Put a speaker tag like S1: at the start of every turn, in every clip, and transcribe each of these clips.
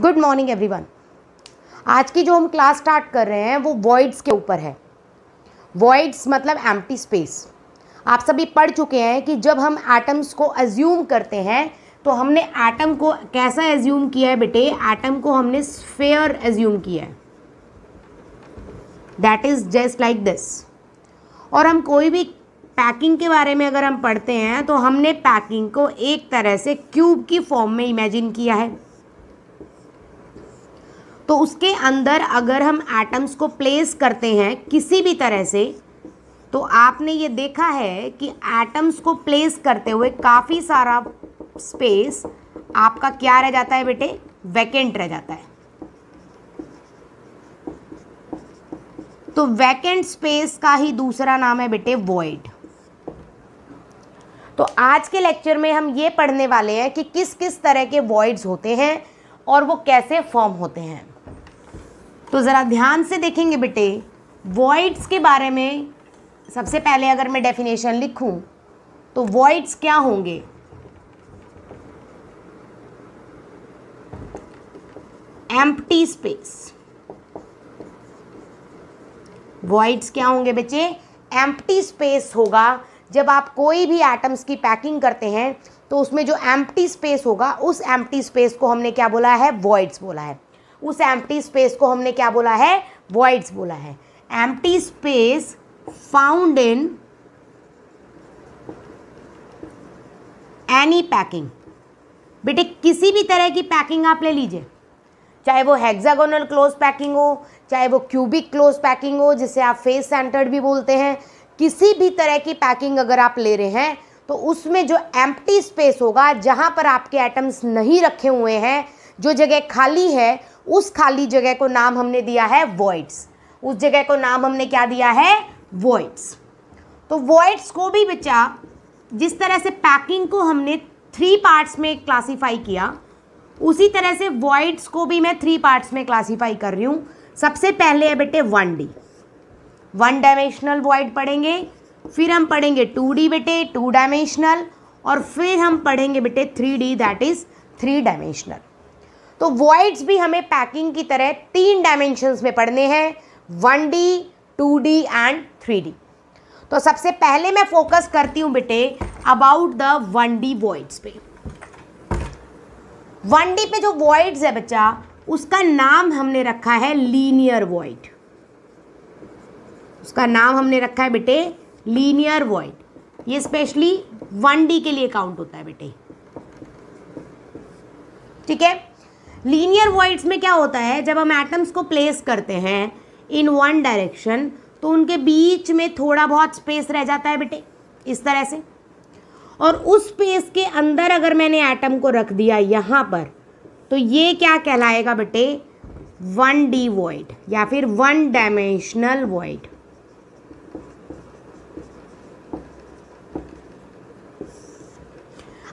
S1: good morning everyone आज की जो हम क्लास स्टार्ट कर रहे हैं वो वॉइड्स के ऊपर है वॉइड्स मतलब एम्प्टी स्पेस आप सभी पढ़ चुके हैं कि जब हम एटम्स को एज्यूम करते हैं तो हमने एटम को कैसा एज्यूम किया है बेटे एटम को हमने स्फेयर एज्यूम किया है that is just like this और हम कोई भी पैकिंग के बारे में अगर हम पढ़ते हैं तो हमने पैकिंग को एक तरह से क्यूब की फॉर्म में इमेजिन किया है तो उसके अंदर अगर हम एटम्स को प्लेस करते हैं किसी भी तरह से तो आपने ये देखा है कि एटम्स को प्लेस करते हुए काफ़ी सारा स्पेस आपका क्या रह जाता है बेटे वैकेंट रह जाता है तो वैकेंट स्पेस का ही दूसरा नाम है बेटे वॉइड तो आज के लेक्चर में हम ये पढ़ने वाले हैं कि किस किस तरह के वॉइड्स होते हैं और वो कैसे फॉर्म होते हैं तो ज़रा ध्यान से देखेंगे बेटे वॉइड्स के बारे में सबसे पहले अगर मैं डेफिनेशन लिखूं तो वॉइड्स क्या होंगे एम्प्टी स्पेस वॉइड्स क्या होंगे बच्चे एम्प्टी स्पेस होगा जब आप कोई भी एटम्स की पैकिंग करते हैं तो उसमें जो एम्प्टी स्पेस होगा उस एम्प्टी स्पेस को हमने क्या बोला है वॉइड्स बोला है उस एम्प्टी स्पेस को हमने क्या बोला है वॉइड्स बोला है empty space found in any packing बेटे किसी भी तरह की पैकिंग आप ले लीजिए चाहे वो हेक्सागोनल क्लोज पैकिंग हो चाहे वो क्यूबिक क्लोज पैकिंग हो जिसे आप फेस सेंटर्ड भी बोलते हैं किसी भी तरह की पैकिंग अगर आप ले रहे हैं तो उसमें जो एम्प्टी स्पेस होगा जहाँ पर आपके एटम्स नहीं रखे हुए हैं जो जगह खाली है उस खाली जगह को नाम हमने दिया है वॉइड्स उस जगह को नाम हमने क्या दिया है वॉइड्स तो वॉइड्स को भी बच्चा जिस तरह से पैकिंग को हमने थ्री पार्ट्स में क्लासीफाई किया उसी तरह से वॉइड्स को भी मैं थ्री पार्ट्स में क्लासीफाई कर रही हूँ सबसे पहले है बेटे one D one dimensional void पढ़ेंगे फिर हम पढ़ेंगे टू डी बेटे टू डायमेंशनल और फिर हम पढ़ेंगे बेटे three D that is three dimensional तो वॉइड्स भी हमें पैकिंग की तरह तीन डायमेंशंस में पढ़ने हैं one D two D and three D तो सबसे पहले मैं फोकस करती हूँ बेटे about the one D voids पे वन डी पे जो वॉइड्स है बच्चा उसका नाम हमने रखा है लीनियर वॉइड उसका नाम हमने रखा है बेटे लीनियर वॉइड ये स्पेशली वन डी के लिए काउंट होता है बेटे ठीक है लीनियर वॉइड्स में क्या होता है जब हम एटम्स को प्लेस करते हैं इन वन डायरेक्शन तो उनके बीच में थोड़ा बहुत स्पेस रह जाता है बेटे इस तरह से और उस स्पेस के अंदर अगर मैंने एटम को रख दिया यहाँ पर तो ये क्या कहलाएगा बेटे वन डी वॉइड या फिर वन डायमेंशनल वॉइड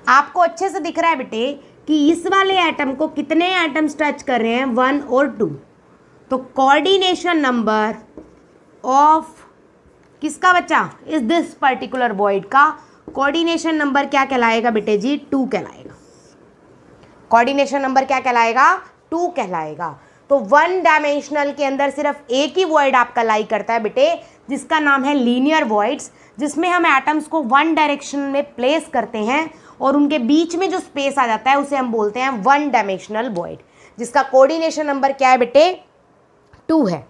S1: आपको अच्छे से दिख रहा है बेटे कि इस वाले एटम को कितने एटम्स टच कर रहे हैं वन और टू तो कोऑर्डिनेशन नंबर ऑफ किसका बच्चा इस दिस पर्टिकुलर बॉइड का कोऑर्डिनेशन नंबर क्या कहलाएगा बेटे जी टू कहलाएगा कोऑर्डिनेशन नंबर क्या कहलाएगा टू कहलाएगा तो वन डायमेंशनल के अंदर सिर्फ एक ही वर्ड आपका लाई करता है बेटे जिसका नाम है लीनियर वर्ड्स जिसमें हम एटम्स को वन डायरेक्शन में प्लेस करते हैं और उनके बीच में जो स्पेस आ जाता है उसे हम बोलते हैं वन डायमेंशनल वर्ड जिसका कोऑर्डिनेशन नंबर क्या है बेटे टू है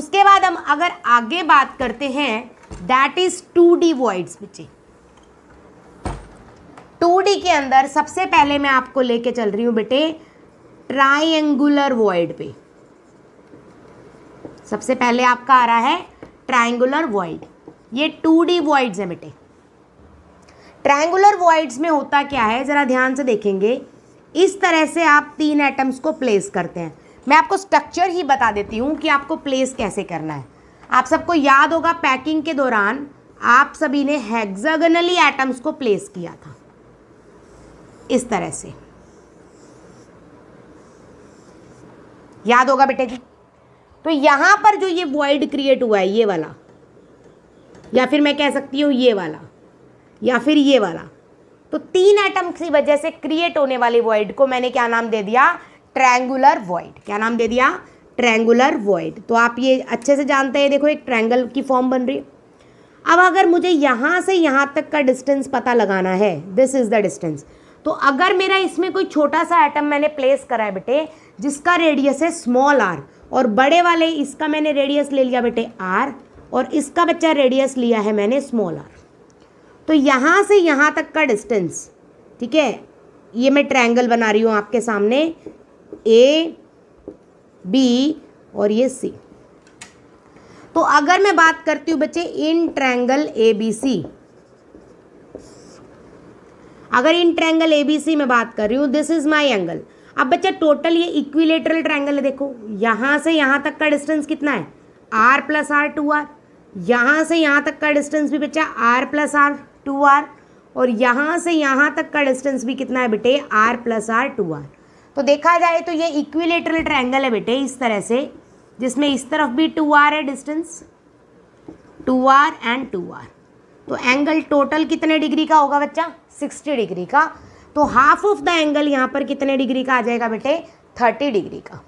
S1: उसके बाद हम अगर आगे बात करते हैं that is two D voids बच्चे टू डी के अंदर सबसे पहले मैं आपको लेके चल रही हूँ बेटे ट्राइंगुलर वॉइड पे सबसे पहले आपका आ रहा है ट्राइंगुलर वॉइड ये टू डी वॉइड्स हैं बेटे ट्राइंगुलर वॉइड्स में होता क्या है ज़रा ध्यान से देखेंगे इस तरह से आप तीन एटम्स को प्लेस करते हैं मैं आपको स्ट्रक्चर ही बता देती हूँ कि आपको प्लेस कैसे करना है आप सबको याद होगा पैकिंग के दौरान आप सभी ने हेक्सागनली एटम्स को प्लेस किया था इस तरह से याद होगा बेटे जी तो यहाँ पर जो ये वॉइड क्रिएट हुआ है ये वाला या फिर मैं कह सकती हूँ ये वाला या फिर ये वाला तो तीन एटम की वजह से क्रिएट होने वाले वॉइड को मैंने क्या नाम दे दिया ट्रैंगुलर वॉइड क्या नाम दे दिया ट्रैंगुलर वॉइड तो आप ये अच्छे से जानते हैं देखो एक ट्रैंगल की फॉर्म बन रही है अब अगर मुझे यहाँ से यहाँ तक का डिस्टेंस पता लगाना है दिस इज़ द डिस्टेंस तो अगर मेरा इसमें कोई छोटा सा एटम मैंने प्लेस करा है बेटे जिसका रेडियस है स्मॉल आर और बड़े वाले इसका मैंने रेडियस ले लिया बेटे आर और इसका बच्चा रेडियस लिया है मैंने स्मॉल आर तो यहाँ से यहाँ तक का डिस्टेंस ठीक है ये मैं ट्रायंगल बना रही हूँ आपके सामने ए बी और ये सी तो अगर मैं बात करती हूँ बच्चे in triangle A B C अगर इन ट्रैंगल सी में बात कर रही हूँ दिस इज माई एंगल अब बच्चा टोटल ये इक्विलेटरल ट्रैंगल है देखो यहाँ से यहाँ तक का डिस्टेंस कितना है R plus R two R यहाँ से यहाँ तक का डिस्टेंस भी बच्चा R plus R two R और यहाँ से यहाँ तक का डिस्टेंस भी कितना है बेटे R plus R two R तो देखा जाए तो ये इक्विलेटरल ट्रैंगल है बेटे इस तरह से जिसमें इस तरफ भी टू आर है distance two R and two R तो एंगल टोटल कितने डिग्री का होगा बच्चा 60 डिग्री का तो हाफ ऑफ द एंगल यहाँ पर कितने डिग्री का आ जाएगा बेटे 30 डिग्री का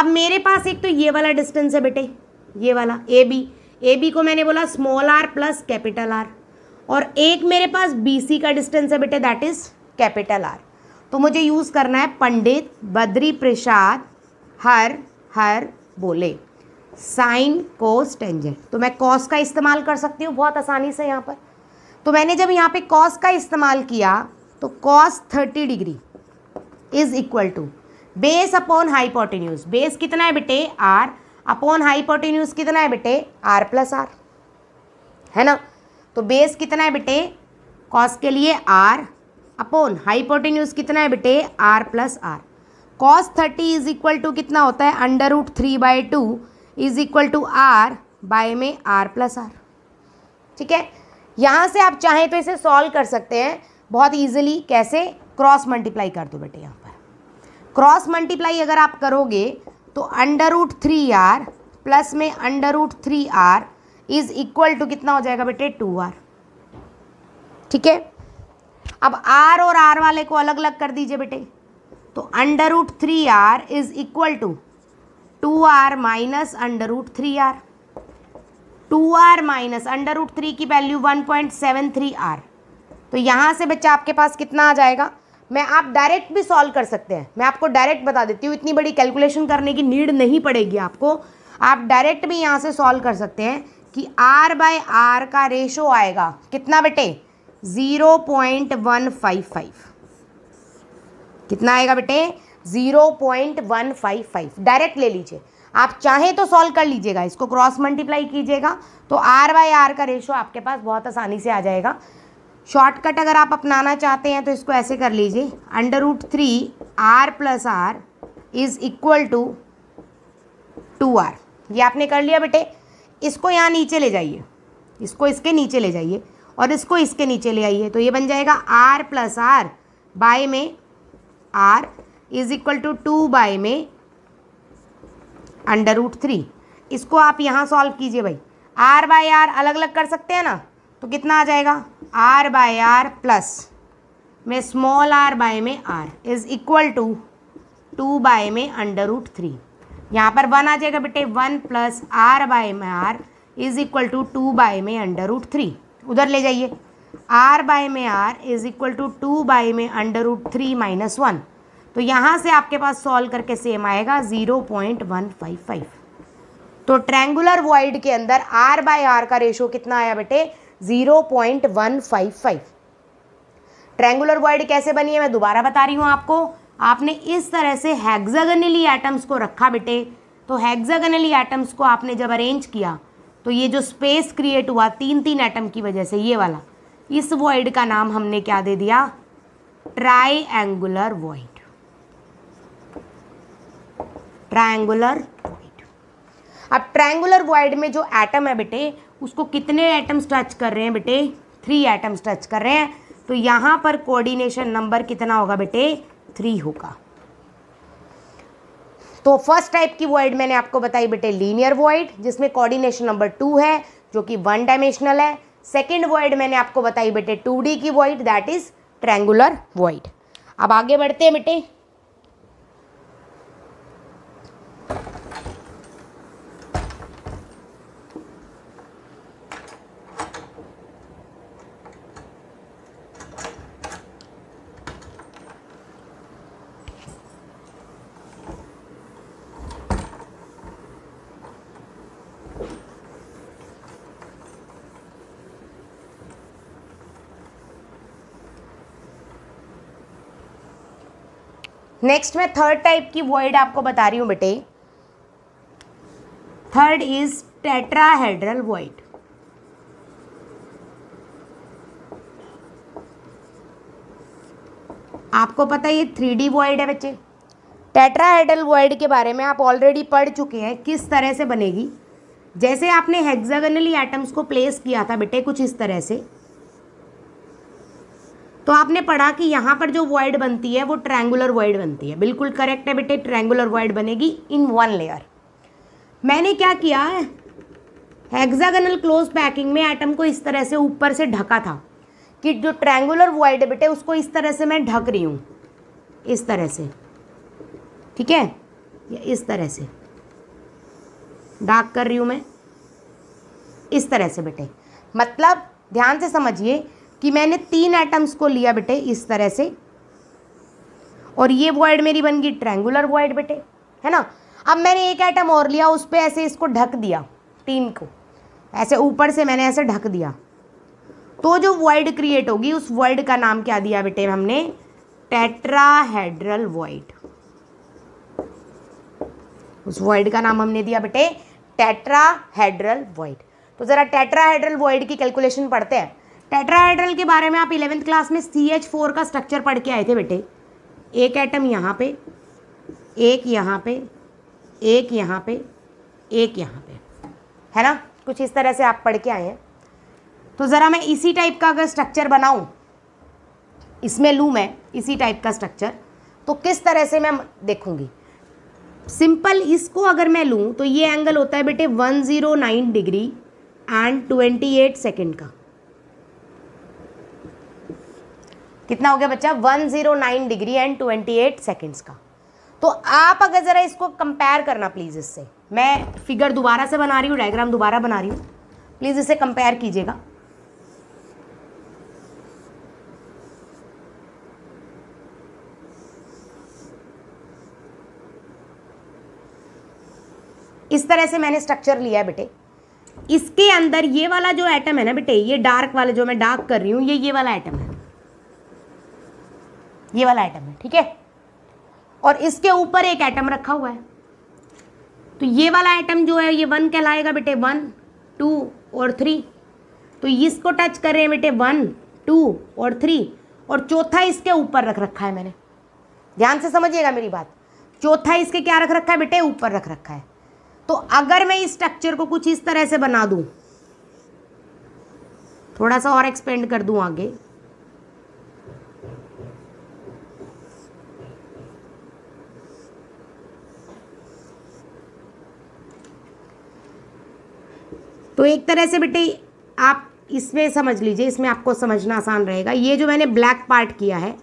S1: अब मेरे पास एक तो ये वाला डिस्टेंस है बेटे ये वाला ए बी ए बी को मैंने बोला small R plus capital R और एक मेरे पास बी सी का डिस्टेंस है बेटे दैट इज़ कैपिटल आर तो मुझे यूज़ करना है पंडित बद्री प्रसाद हर हर बोले साइन कोस टेंजेंट तो मैं कॉस का इस्तेमाल कर सकती हूँ बहुत आसानी से यहाँ पर तो मैंने जब यहाँ पे कॉस का इस्तेमाल किया तो cos thirty degree is equal to base upon hypotenuse base कितना है बेटे आर अपॉन हाइपोटेन्यूज कितना है बेटे आर प्लस आर है ना तो बेस कितना है बेटे कॉस के लिए आर अपॉन हाइपोटेन्यूज कितना है बेटे R plus R cos thirty is equal to कितना होता है under root three by two is equal to R by में आर प्लस आर ठीक है यहाँ से आप चाहें तो इसे सॉल्व कर सकते हैं बहुत ईजिली कैसे क्रॉस मल्टीप्लाई कर दो बेटे यहाँ पर क्रॉस मल्टीप्लाई अगर आप करोगे तो under root three R plus में under root three R is equal to कितना हो जाएगा बेटे टू आर ठीक है अब आर और आर वाले को अलग अलग कर दीजिए बेटे तो under root three R is equal to two R minus under root three R two R minus under root three की value one point seven three R तो यहाँ से बच्चा आपके पास कितना आ जाएगा मैं आप डायरेक्ट भी सॉल्व कर सकते हैं मैं आपको डायरेक्ट बता देती हूँ इतनी बड़ी कैलकुलेशन करने की नीड नहीं पड़ेगी आपको आप डायरेक्ट भी यहाँ से सॉल्व कर सकते हैं कि आर बाय आर का रेशो आएगा कितना बेटे zero point one five five कितना आएगा बेटे 0.155 डायरेक्ट ले लीजिए आप चाहें तो सॉल्व कर लीजिएगा इसको क्रॉस मल्टीप्लाई कीजिएगा तो आर बाई आर का रेशो आपके पास बहुत आसानी से आ जाएगा शॉर्टकट अगर आप अपनाना चाहते हैं तो इसको ऐसे कर लीजिए under root three R plus R is equal to two R ये आपने कर लिया बेटे इसको यहाँ नीचे ले जाइए इसको इसके नीचे ले जाइए और इसको इसके नीचे ले आइए तो ये बन जाएगा आर प्लस आर बाय में R is equal to two by में अंडर रूट थ्री इसको आप यहाँ सॉल्व कीजिए भाई आर बाय आर अलग अलग कर सकते हैं ना तो कितना आ जाएगा आर बाय आर प्लस में स्मॉल आर बाय में R is equal to two by में अंडर रूट थ्री यहाँ पर वन आ जाएगा बेटे वन प्लस आर बाय में R is equal to two by में अंडर रूट थ्री उधर ले जाइए आर बाय में R is equal to two by में under root three minus one तो यहाँ से आपके पास सॉल्व करके सेम आएगा zero point one five five तो ट्रेंगुलर वाइड के अंदर आर बाय आर का रेशो कितना आया बेटे zero point one five five triangular void कैसे बनी है मैं दोबारा बता रही हूँ आपको आपने इस तरह से हेक्सागनली एटम्स को रखा बेटे तो हेक्सागनली एटम्स को आपने जब अरेंज किया तो ये जो स्पेस क्रिएट हुआ तीन तीन एटम की वजह से ये वाला इस वॉइड का नाम हमने क्या दे दिया triangular void triangular void अब ट्रायंगुलर वॉइड में जो एटम है बेटे उसको कितने एटम्स टच कर रहे हैं बेटे थ्री एटम्स टच कर रहे हैं तो यहाँ पर कोऑर्डिनेशन नंबर कितना होगा बेटे थ्री होगा तो फर्स्ट टाइप की वॉइड मैंने आपको बताई बेटे लीनियर वॉइड जिसमें कोऑर्डिनेशन नंबर टू है जो कि वन डायमेंशनल है सेकेंड वॉइड मैंने आपको बताई बेटे टू की void that is triangular void अब आगे बढ़ते हैं बेटे नेक्स्ट मैं थर्ड टाइप की वर्ड आपको बता रही हूँ बेटे थर्ड इज टेट्राहेड्रल वर्ड आपको पता है ये थ्री डी वर्ड है बच्चे टेट्राहेड्रल वर्ड के बारे में आप ऑलरेडी पढ़ चुके हैं किस तरह से बनेगी जैसे आपने हेक्सागनली एटम्स को प्लेस किया था बेटे कुछ इस तरह से तो आपने पढ़ा कि यहाँ पर जो वर्ड बनती है वो ट्रैंगुलर वर्ड बनती है बिल्कुल करेक्ट है बेटे ट्रैंगुलर वर्ड बनेगी इन वन लेयर मैंने क्या किया है हेक्सागनल क्लोज पैकिंग में एटम को इस तरह से ऊपर से ढका था कि जो ट्रैंगुलर वर्ड है बेटे उसको इस तरह से मैं ढक रही हूँ इस तरह से ठीक है इस तरह से डाक कर रही हूँ मैं इस तरह से बेटे मतलब ध्यान से समझिए कि मैंने तीन एटम्स को लिया बेटे इस तरह से और ये वॉइड मेरी बन गई ट्रैंगुलर वॉइड बेटे है ना अब मैंने एक आइटम और लिया उस पर ऐसे इसको ढक दिया तीन को ऐसे ऊपर से मैंने ऐसे ढक दिया तो जो वॉइड क्रिएट होगी उस वॉइड का नाम क्या दिया बेटे हमने टेट्राहेड्रल वॉइड उस वॉइड का नाम हमने दिया बेटे टेट्राहेड्रल वॉइड तो ज़रा टेट्राहेड्रल वर्ड की कैलकुलेशन पढ़ते हैं टेट्राहेड्रल के बारे में आप इलेवेंथ क्लास में सी एच फोर का स्ट्रक्चर पढ़ के आए थे बेटे एक एटम यहाँ पे एक यहाँ पे एक यहाँ पे एक यहाँ पे है ना कुछ इस तरह से आप पढ़ के आए हैं तो ज़रा मैं इसी टाइप का अगर स्ट्रक्चर बनाऊँ इसमें लूँ मैं इसी टाइप का स्ट्रक्चर तो किस तरह से मैं देखूँगी सिंपल इसको अगर मैं लूँ तो ये एंगल होता है बेटे nine degree and eight second का कितना हो गया बच्चा 109 डिग्री एंड 28 सेकंड्स का तो आप अगर ज़रा इसको कंपेयर करना प्लीज़ इससे मैं फिगर दोबारा से बना रही हूँ डायग्राम दोबारा बना रही हूँ प्लीज़ इसे कंपेयर कीजिएगा इस तरह से मैंने स्ट्रक्चर लिया है बेटे इसके अंदर ये वाला जो एटम है ना बेटे ये डार्क वाला जो मैं डार्क कर रही हूँ ये ये वाला एटम है ये वाला आइटम है ठीक है और इसके ऊपर एक आइटम रखा हुआ है तो ये वाला आइटम जो है ये वन कहलाएगा बेटे वन टू और थ्री तो इसको टच कर रहे हैं बेटे वन टू और थ्री और चौथा इसके ऊपर रख रखा है मैंने ध्यान से समझिएगा मेरी बात चौथा इसके क्या रख रखा है बेटे ऊपर रख रखा है तो अगर मैं इस स्ट्रक्चर को कुछ इस तरह से बना दूँ थोड़ा सा और एक्सपेंड कर दूँ आगे तो एक तरह से बेटे आप इसमें समझ लीजिए इसमें आपको समझना आसान रहेगा ये जो मैंने ब्लैक पार्ट किया है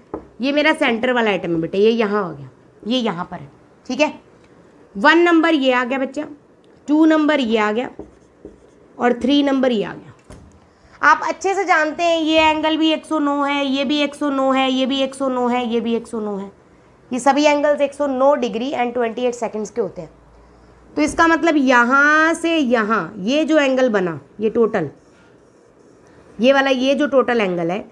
S1: ये मेरा सेंटर वाला आइटम है बेटे ये यहाँ हो गया ये यहाँ पर है ठीक है वन नंबर ये आ गया बच्चा टू नंबर ये आ गया और थ्री नंबर ये आ गया आप अच्छे से जानते हैं ये एंगल भी 109 है ये भी 109 है ये भी 109 है ये भी 109 है ये सभी एंगल्स 109 डिग्री एंड 28 सेकंड्स के होते हैं तो इसका मतलब यहाँ से यहाँ ये जो एंगल बना ये टोटल ये वाला ये जो टोटल एंगल है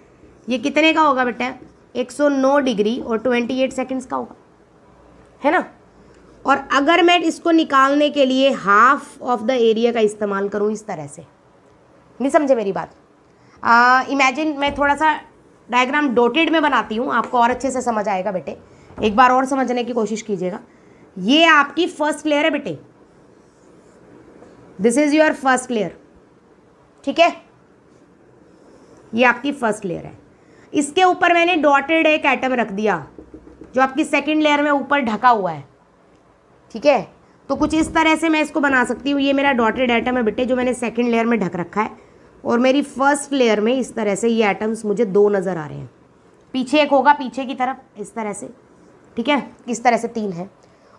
S1: ये कितने का होगा बेटा 109 डिग्री और 28 सेकंड्स का होगा है ना और अगर मैं इसको निकालने के लिए हाफ ऑफ द एरिया का इस्तेमाल करूँ इस तरह से नहीं समझे मेरी बात इमेजिन मैं थोड़ा सा डायग्राम डोटेड में बनाती हूँ आपको और अच्छे से समझ आएगा बेटे एक बार और समझने की कोशिश कीजिएगा ये आपकी फर्स्ट लेयर है बेटे this is your first layer ठीक है ये आपकी फर्स्ट लेयर है इसके ऊपर मैंने डॉटेड एक आइटम रख दिया जो आपकी सेकेंड लेयर में ऊपर ढका हुआ है ठीक है तो कुछ इस तरह से मैं इसको बना सकती हूँ ये मेरा डॉटेड आइटम है बेटे जो मैंने सेकेंड लेयर में ढक रखा है और मेरी फर्स्ट लेयर में इस तरह से ये आइटम्स मुझे दो नज़र आ रहे हैं पीछे एक होगा पीछे की तरफ इस तरह से ठीक है इस तरह से तीन है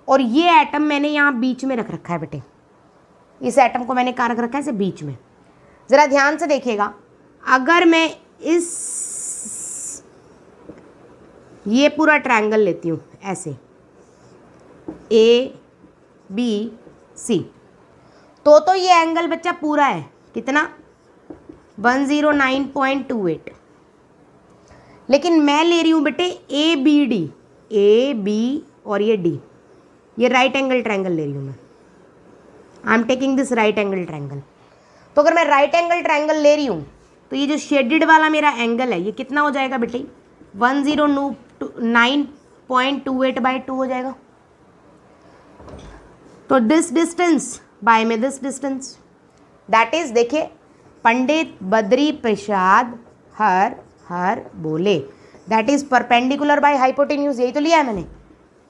S1: और ये आइटम मैंने यहाँ बीच में रख रखा है बेटे इस एटम को मैंने कहा रख रखा है इसे बीच में ज़रा ध्यान से देखिएगा अगर मैं इस ये पूरा ट्रायंगल लेती हूँ ऐसे ए बी सी तो तो ये एंगल बच्चा पूरा है कितना one zero nine point two eight लेकिन मैं ले रही हूँ बेटे A B D A B और ये डी ये राइट एंगल ट्रायंगल ले रही हूँ मैं I am taking this right angle triangle तो अगर मैं राइट एंगल ट्रैंगल ले रही हूँ तो ये जो शेडिड वाला मेरा एंगल है ये कितना हो जाएगा बेटे one zero nine point two eight by two हो जाएगा तो दिस डिस्टेंस बाय में दिस डिस्टेंस दैट इज देखिए पंडित बद्री प्रसाद हर हर बोले that is perpendicular by hypotenuse यही तो लिया है मैंने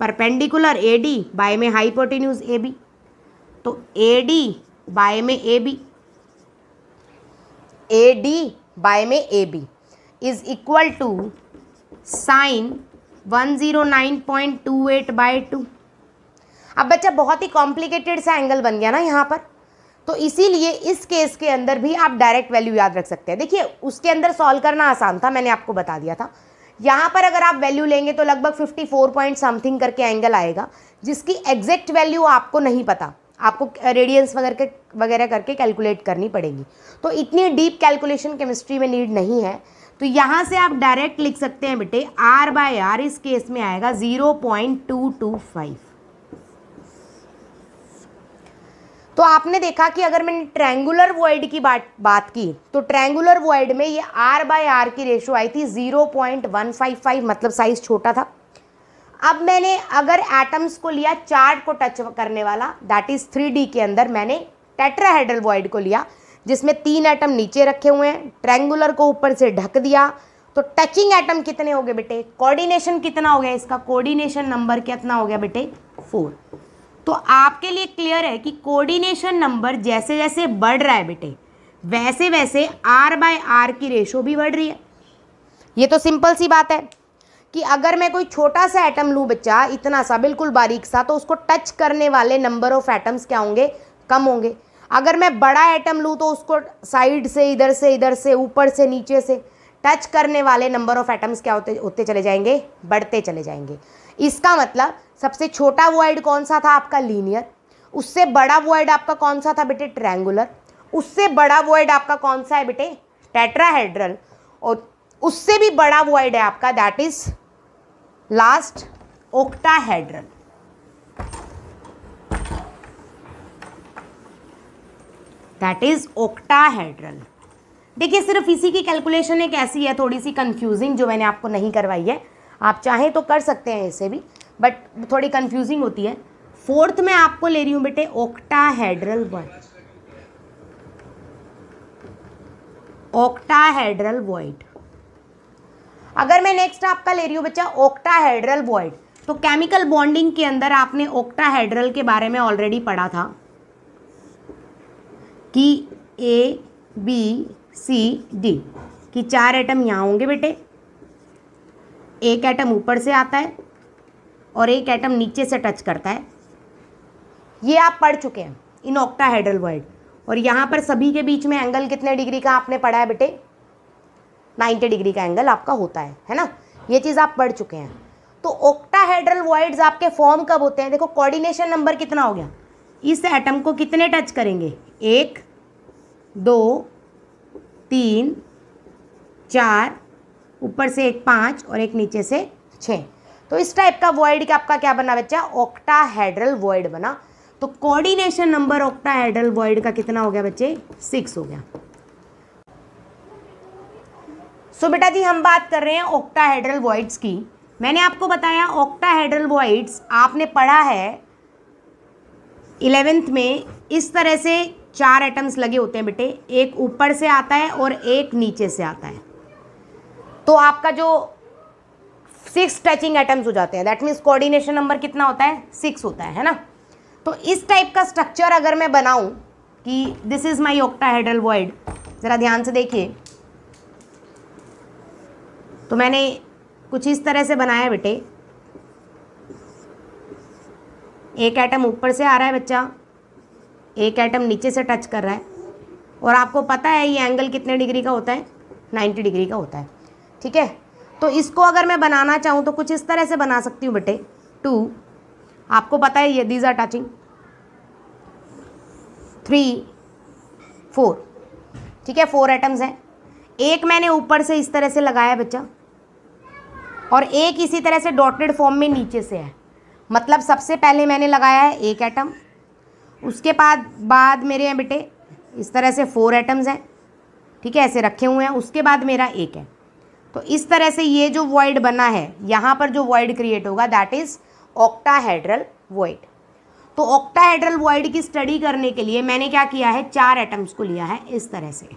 S1: परपेंडिकुलर ए डी बाय में हाइपोटेन्यूज ए बी तो ए डी बाय में A B A D by में A B is equal to sine one zero nine point two eight by two अब बच्चा बहुत ही कॉम्प्लिकेटेड सा एंगल बन गया ना यहाँ पर तो इसीलिए इस केस के अंदर भी आप डायरेक्ट वैल्यू याद रख सकते हैं देखिए उसके अंदर सॉल्व करना आसान था मैंने आपको बता दिया था यहाँ पर अगर आप वैल्यू लेंगे तो लगभग 54 पॉइंट समथिंग करके एंगल आएगा जिसकी एग्जैक्ट वैल्यू आपको नहीं पता आपको रेडियंस वगैरह के वगैरह करके कैलकुलेट करनी पड़ेगी तो इतनी डीप कैलकुलेशन केमिस्ट्री में नीड नहीं है तो यहाँ से आप डायरेक्ट लिख सकते हैं बेटे आर बाय आर इस केस में आएगा zero point two two five तो आपने देखा कि अगर मैंने ट्रैंगुलर वॉइड की बात बात की तो ट्रैंगुलर वर्ड में ये आर बाय आर की रेशो आई थी zero point one five five मतलब साइज़ छोटा था अब मैंने अगर एटम्स को लिया चार्ट को टच करने वाला दैट इज़ थ्री के अंदर मैंने टेट्राहेड्रल वॉइड को लिया जिसमें तीन एटम नीचे रखे हुए हैं ट्रैंगुलर को ऊपर से ढक दिया तो टचिंग एटम कितने हो गए बेटे कोऑर्डिनेशन कितना हो गया इसका कोऑर्डिनेशन नंबर कितना हो गया बेटे फोर तो आपके लिए क्लियर है कि कोऑर्डिनेशन नंबर जैसे जैसे बढ़ रहा है बेटे वैसे वैसे आर बाय आर की रेशो भी बढ़ रही है ये तो सिंपल सी बात है कि अगर मैं कोई छोटा सा एटम लूँ बच्चा इतना सा बिल्कुल बारीक सा तो उसको टच करने वाले नंबर ऑफ एटम्स क्या होंगे कम होंगे अगर मैं बड़ा एटम लूँ तो उसको साइड से इधर से इधर से ऊपर से नीचे से टच करने वाले नंबर ऑफ एटम्स क्या होते होते चले जाएंगे बढ़ते चले जाएंगे इसका मतलब सबसे छोटा वर्ड कौन सा था आपका लीनियर उससे बड़ा वर्ड आपका कौन सा था बेटे ट्रैंगुलर उससे बड़ा वर्ड आपका कौन सा है बेटे टेट्राहेड्रल और उससे भी बड़ा वर्ड है आपका that is last octahedral that is octahedral देखिए सिर्फ इसी की कैलकुलेशन एक ऐसी है थोड़ी सी कंफ्यूजिंग जो मैंने आपको नहीं करवाई है आप चाहें तो कर सकते हैं इसे भी बट थोड़ी कंफ्यूजिंग होती है फोर्थ में आपको ले रही हूं बेटे ओक्टाहेड्रल वर्ड ओक्टाहेड्रल वॉइड अगर मैं नेक्स्ट आपका ले रही हूँ बच्चा ओक्टाहेड्रल वॉइड तो केमिकल बॉन्डिंग के अंदर आपने ओक्टाहेड्रल के बारे में ऑलरेडी पढ़ा था कि ए बी सी डी कि चार एटम यहाँ होंगे बेटे एक एटम ऊपर से आता है और एक एटम नीचे से टच करता है ये आप पढ़ चुके हैं इन ऑक्टाहेड्रल वर्ड और यहाँ पर सभी के बीच में एंगल कितने डिग्री का आपने पढ़ा है बेटे नाइन्टी डिग्री का एंगल आपका होता है है ना ये चीज़ आप पढ़ चुके हैं तो ओक्टाहेड्रल वॉइड्स आपके फॉर्म कब होते हैं देखो कोऑर्डिनेशन नंबर कितना हो गया इस एटम को कितने टच करेंगे एक दो तीन चार ऊपर से एक पाँच और एक नीचे से छः तो इस टाइप का वर्ड का आपका क्या बना बच्चा ऑक्टाहेड्रल वर्ड बना तो कोऑर्डिनेशन नंबर ऑक्टा हेड्रल का कितना हो गया बच्चे सिक्स हो गया सो so, बेटा जी हम बात कर रहे हैं ऑक्टाहेड्रल वॉइड्स की मैंने आपको बताया ऑक्टाहेड्रल वॉइड्स आपने पढ़ा है इलेवेंथ में इस तरह से चार एटम्स लगे होते हैं बेटे एक ऊपर से आता है और एक नीचे से आता है तो आपका जो सिक्स टचिंग एटम्स हो जाते हैं दैट मीन्स कोऑर्डिनेशन नंबर कितना होता है सिक्स होता है है ना तो इस टाइप का स्ट्रक्चर अगर मैं बनाऊं कि this is my octahedral void ज़रा ध्यान से देखिए तो मैंने कुछ इस तरह से बनाया बेटे एक आइटम ऊपर से आ रहा है बच्चा एक आइटम नीचे से टच कर रहा है और आपको पता है ये एंगल कितने डिग्री का होता है 90 डिग्री का होता है ठीक है तो इसको अगर मैं बनाना चाहूँ तो कुछ इस तरह से बना सकती हूँ बेटे टू आपको पता है ये these are touching three four ठीक है फोर आइटम्स हैं एक मैंने ऊपर से इस तरह से लगाया बच्चा और एक इसी तरह से डॉटेड फॉर्म में नीचे से है मतलब सबसे पहले मैंने लगाया है एक एटम उसके बाद बाद मेरे हैं बेटे इस तरह से फोर एटम्स हैं ठीक है ऐसे रखे हुए हैं उसके बाद मेरा एक है तो इस तरह से ये जो वॉइड बना है यहाँ पर जो वॉइड क्रिएट होगा दैट इज़ ऑक्टाहेड्रल वॉइड तो ऑक्टाहेड्रल वॉइड की स्टडी करने के लिए मैंने क्या किया है चार एटम्स को लिया है इस तरह से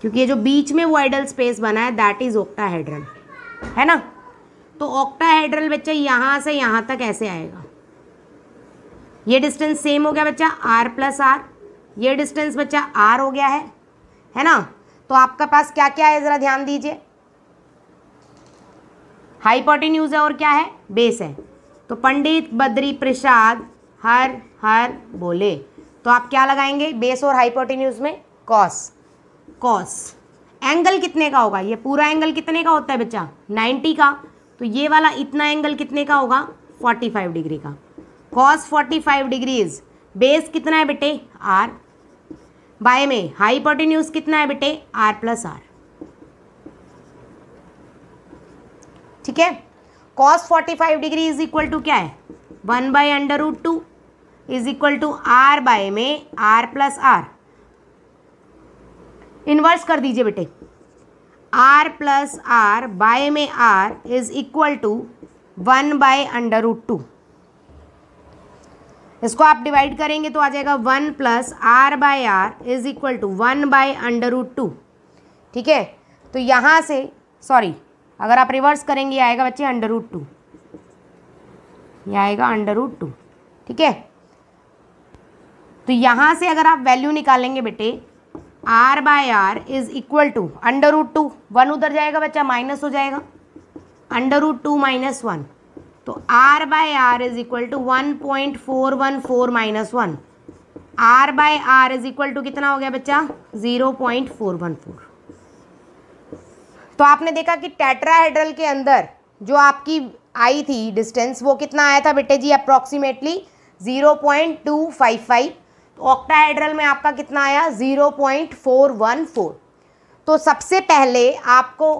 S1: क्योंकि ये जो बीच में वॉइडल स्पेस बना है दैट इज़ ऑक्टाहेड्रल है ना तो ऑक्टाहेड्रल बच्चा यहाँ से यहाँ तक ऐसे आएगा ये डिस्टेंस सेम हो गया बच्चा आर प्लस आर ये डिस्टेंस बच्चा आर हो गया है है ना तो आपका पास क्या क्या है ज़रा ध्यान दीजिए यूज है और क्या है बेस है तो पंडित बद्री प्रसाद हर हर बोले तो आप क्या लगाएंगे बेस और हाइपोटेन्यूज में कॉस कॉस एंगल कितने का होगा ये पूरा एंगल कितने का होता है बच्चा 90 का तो ये वाला इतना एंगल कितने का होगा 45 डिग्री का कॉस 45 डिग्री इज बेस कितना है बेटे आर बाय में हाईपोटेन्यूज कितना है बेटे आर प्लस आर ठीक है cos 45 degree is equal to क्या है one by under root two is equal to R by में आर प्लस आर इन्वर्स कर दीजिए बेटे आर प्लस आर बाय में R is equal to one by under root two इसको आप divide करेंगे तो आ जाएगा one plus R by R is equal to one by under root two ठीक है तो यहाँ से सॉरी अगर आप रिवर्स करेंगे आएगा बच्चे अंडर रूट टू ये आएगा अंडर रूट टू ठीक है तो यहाँ से अगर आप वैल्यू निकालेंगे बेटे R by R is equal to under root two one उधर जाएगा बच्चा माइनस हो जाएगा under root two minus one तो R by R is equal to one point four one four minus one R by R is equal to कितना हो गया बच्चा zero point four one four तो आपने देखा कि टेट्राहेड्रल के अंदर जो आपकी आई थी डिस्टेंस वो कितना आया था बेटे जी approximately zero point two five five octahedral में आपका कितना आया zero point four one four तो सबसे पहले आपको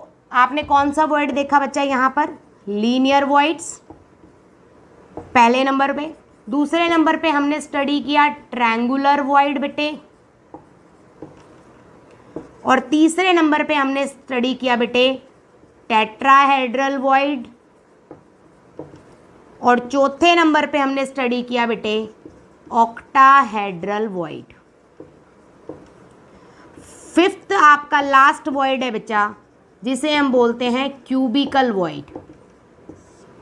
S1: आपने कौन सा वर्ड देखा बच्चा यहाँ पर लीनियर वर्ड्स पहले नंबर पे दूसरे नंबर पे हमने स्टडी किया ट्रैंगुलर वर्ड बेटे और तीसरे नंबर पे हमने स्टडी किया बेटे टेट्राहेड्रल वॉइड और चौथे नंबर पे हमने स्टडी किया बेटे ऑक्टाहेड्रल वॉइड फिफ्थ आपका लास्ट वॉइड है बच्चा जिसे हम बोलते हैं क्यूबिकल वॉइड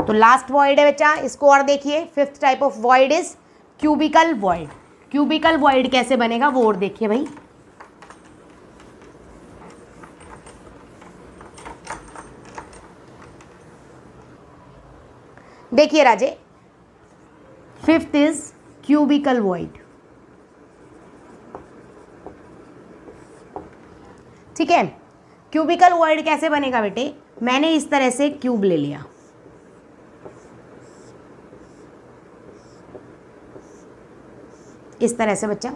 S1: तो लास्ट वॉइड है बच्चा इसको और देखिए fifth type of void is cubical void cubical void कैसे बनेगा वो और देखिए भाई देखिए Raje fifth is cubical void ठीक है क्यूबिकल वर्ड कैसे बनेगा बेटे मैंने इस तरह से क्यूब ले लिया इस तरह से बच्चा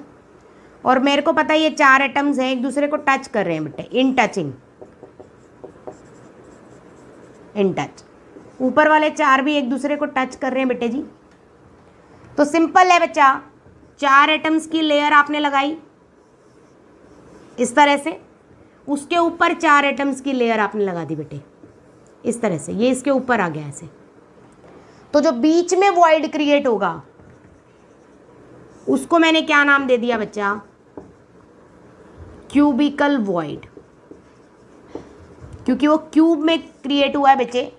S1: और मेरे को पता है ये चार एटम्स हैं एक दूसरे को टच कर रहे हैं बेटे इन टचिंग इन टच ऊपर वाले चार भी एक दूसरे को टच कर रहे हैं बेटे जी तो सिंपल है बच्चा चार एटम्स की लेयर आपने लगाई इस तरह से उसके ऊपर चार एटम्स की लेयर आपने लगा दी बेटे इस तरह से ये इसके ऊपर आ गया ऐसे तो जो बीच में वॉइड क्रिएट होगा उसको मैंने क्या नाम दे दिया बच्चा क्यूबिकल वॉइड क्योंकि वो क्यूब में क्रिएट हुआ है बच्चे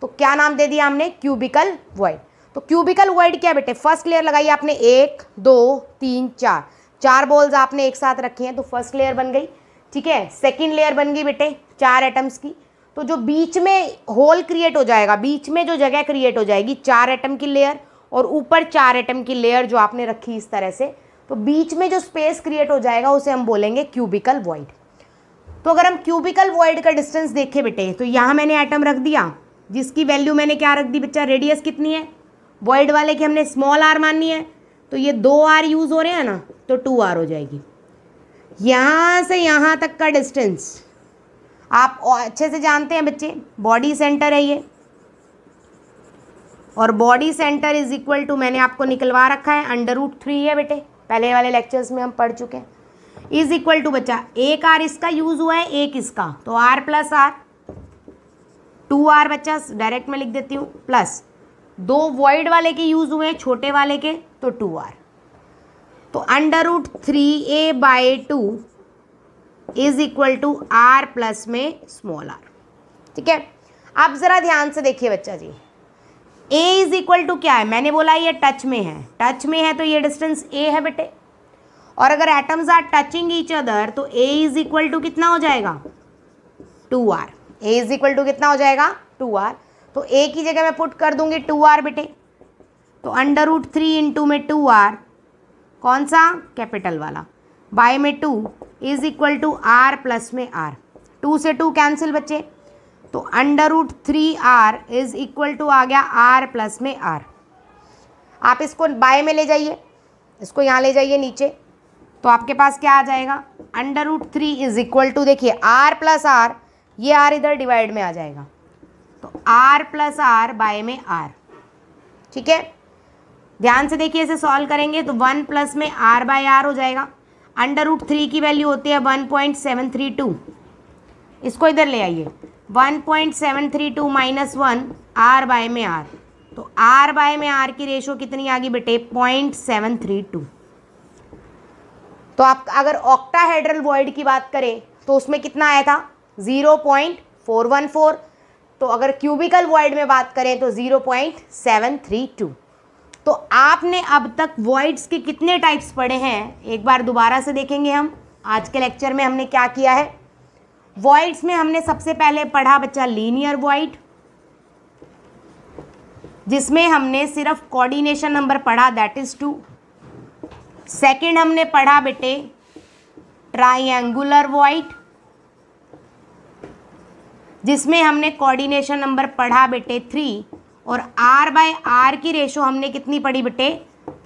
S1: तो क्या नाम दे दिया हमने क्यूबिकल वॉइड तो क्यूबिकल वर्ड क्या बेटे फर्स्ट लेयर लगाई आपने एक दो तीन चार चार बॉल्स आपने एक साथ रखे हैं तो फर्स्ट लेयर बन गई ठीक है सेकेंड लेयर बन गई बेटे चार एटम्स की तो जो बीच में होल क्रिएट हो जाएगा बीच में जो जगह क्रिएट हो जाएगी चार एटम की लेयर और ऊपर चार एटम की लेयर जो आपने रखी इस तरह से तो बीच में जो स्पेस क्रिएट हो जाएगा उसे हम बोलेंगे क्यूबिकल वॉइड तो अगर हम क्यूबिकल वॉइड का डिस्टेंस देखें बेटे तो यहाँ मैंने एटम रख दिया जिसकी वैल्यू मैंने क्या रख दी बच्चा रेडियस कितनी है वर्ल्ड वाले की हमने स्मॉल आर माननी है तो ये दो आर यूज़ हो रहे हैं ना तो टू आर हो जाएगी यहाँ से यहाँ तक का डिस्टेंस आप अच्छे से जानते हैं बच्चे बॉडी सेंटर है ये और body centre is equal to मैंने आपको निकलवा रखा है अंडर रूट थ्री है बेटे पहले वाले लेक्चर्स में हम पढ़ चुके हैं इज इक्वल टू बच्चा एक आर इसका यूज हुआ है एक इसका तो R plus R two R बच्चा डायरेक्ट में लिख देती हूँ प्लस दो वॉइड वाले के यूज हुए हैं छोटे वाले के तो टू आर तो under root three A by two is equal to R plus में स्मॉल आर ठीक है आप ज़रा ध्यान से देखिए बच्चा जी ए इज इक्वल टू क्या है मैंने बोला ये टच में है टच में है तो ये डिस्टेंस ए है बेटे और अगर atoms are touching each other तो ए इज इक्वल टू कितना हो जाएगा two R A is equal to कितना हो जाएगा टू आर तो ए की जगह मैं पुट कर दूंगी टू आर बेटे तो अंडर रूट थ्री इंटू में टू आर कौन सा कैपिटल वाला बाय में two is equal to R plus में आर टू से टू कैंसिल बच्चे तो under root three R is equal to आ गया आर प्लस में आर आप इसको बाय में ले जाइए इसको यहाँ ले जाइए नीचे तो आपके पास क्या आ जाएगा under root three is equal to देखिए आर प्लस आर ये आर इधर डिवाइड में आ जाएगा तो आर प्लस आर बाय में आर ठीक है ध्यान से देखिए इसे सॉल्व करेंगे तो वन प्लस में आर बाय आर हो जाएगा अंडर रूट थ्री की वैल्यू होती है one point seven three two इसको इधर ले आइए one point seven three two minus one R by में आर तो आर बाय में आर की रेशो कितनी आ गई बेटे पॉइंट सेवन थ्री टू तो आप अगर ऑक्टाहेड्रल वॉइड की बात करें तो उसमें कितना आया था zero point four one four तो अगर क्यूबिकल वॉइड में बात करें तो 0.732 तो आपने अब तक वॉइड्स के कितने टाइप्स पढ़े हैं एक बार दोबारा से देखेंगे हम आज के लेक्चर में हमने क्या किया है वॉइड्स में हमने सबसे पहले पढ़ा बच्चा लीनियर वॉइड जिसमें हमने सिर्फ कोऑर्डिनेशन नंबर पढ़ा दैट इज़ टू सेकंड हमने पढ़ा बेटे ट्राइंगुलर वॉइड जिसमें हमने कोऑर्डिनेशन नंबर पढ़ा बेटे थ्री और आर बाय आर की रेशो हमने कितनी पढ़ी बेटे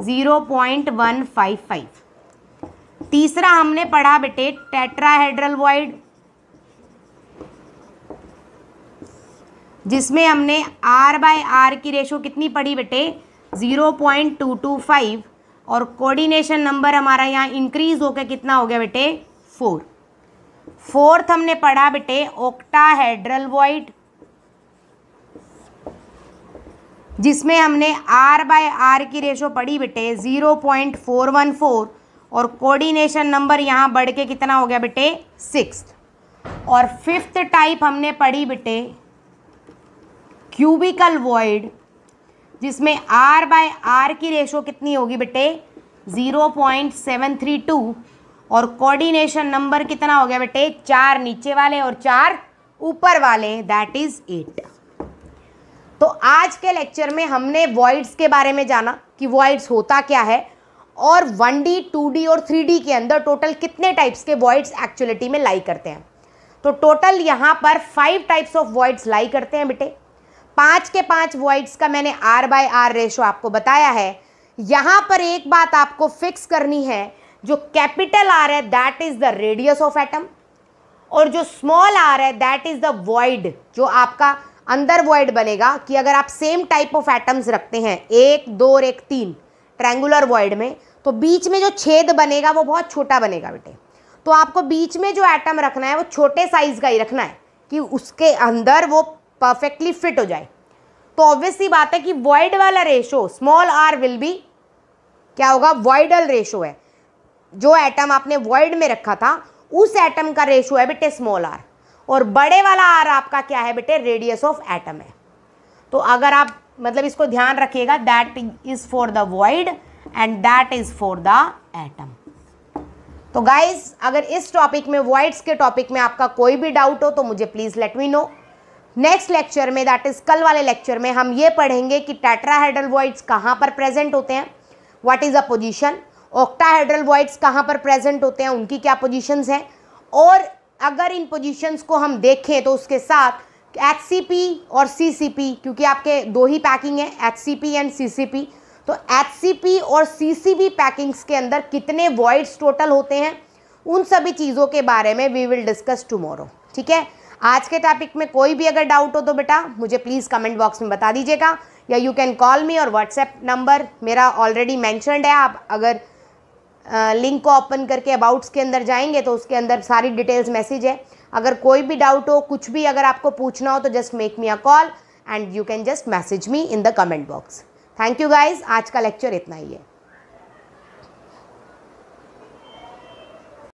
S1: zero point one five five तीसरा हमने पढ़ा बेटे टेट्राहेड्रल वॉइड जिसमें हमने आर बाय आर की रेशो कितनी पढ़ी बेटे zero point two two five और कोऑर्डिनेशन नंबर हमारा यहाँ इंक्रीज होकर कितना हो गया बेटे फोर फोर्थ हमने पढ़ा बेटे ओक्टाहेड्रल वॉइड जिसमें हमने आर बाय आर की रेशो पढ़ी बेटे zero point four one four और कोऑर्डिनेशन नंबर यहाँ बढ़ के कितना हो गया बेटे सिक्स और फिफ्थ टाइप हमने पढ़ी बेटे क्यूबिकल वॉइड जिसमें आर बाय आर की रेशो कितनी होगी बेटे zero point seven three two और कोऑर्डिनेशन नंबर कितना हो गया बेटे चार नीचे वाले और चार ऊपर वाले दैट इज एट तो आज के लेक्चर में हमने वॉइड्स के बारे में जाना कि वॉइड्स होता क्या है और वन डी टू डी और थ्री डी के अंदर टोटल कितने टाइप्स के वॉइड्स एक्चुअलिटी में लाई करते हैं तो टोटल यहाँ पर five types of voids lie करते हैं बेटे पाँच के पाँच वॉइड्स का मैंने आर बाय आर रेशो आपको बताया है यहाँ पर एक बात आपको फिक्स करनी है जो कैपिटल आर है that is the radius of atom और जो स्मॉल आर है दैट इज द वॉइड जो आपका अंदर वॉइड बनेगा कि अगर आप सेम टाइप ऑफ एटम्स रखते हैं एक दो और एक तीन ट्रैंगुलर वॉइड में तो बीच में जो छेद बनेगा वो बहुत छोटा बनेगा बेटे तो आपको बीच में जो एटम रखना है वो छोटे साइज का ही रखना है कि उसके अंदर वो परफेक्टली फिट हो जाए तो ऑब्वियस सी बात है कि वॉइड वाला ratio small R will be क्या होगा वॉइडल रेशो है जो एटम आपने वर्ल्ड में रखा था उस एटम का रेशियो है बेटे स्मॉल आर और बड़े वाला आर आपका क्या है बेटे रेडियस ऑफ एटम है तो अगर आप मतलब इसको ध्यान रखिएगा that is for the world and that is for the atom तो गाइज अगर इस टॉपिक में वॉइड्स के टॉपिक में आपका कोई भी डाउट हो तो मुझे please let me know next lecture में दैट इज कल वाले लेक्चर में हम ये पढ़ेंगे कि टेट्राहेड्रल वॉइड्स कहाँ पर प्रेजेंट होते हैं what is a position octahedral voids कहाँ पर प्रेजेंट होते हैं उनकी क्या पोजीशंस हैं और अगर इन पोजीशंस को हम देखें तो उसके साथ एच और सी क्योंकि आपके दो ही पैकिंग है एच एंड सी तो एच और सी पैकिंग्स के अंदर कितने वॉइड्स टोटल होते हैं उन सभी चीज़ों के बारे में वी विल डिस्कस टुमोरो ठीक है आज के टॉपिक में कोई भी अगर डाउट हो तो बेटा मुझे प्लीज़ कमेंट बॉक्स में बता दीजिएगा या यू कैन कॉल मी और व्हाट्सएप नंबर मेरा ऑलरेडी मैंशनड है आप अगर लिंक को ओपन करके अबाउट्स के अंदर जाएंगे तो उसके अंदर सारी डिटेल्स मैसेज है अगर कोई भी डाउट हो कुछ भी अगर आपको पूछना हो तो just make me a call and you can just message me in the comment box thank you guys आज का लेक्चर इतना ही है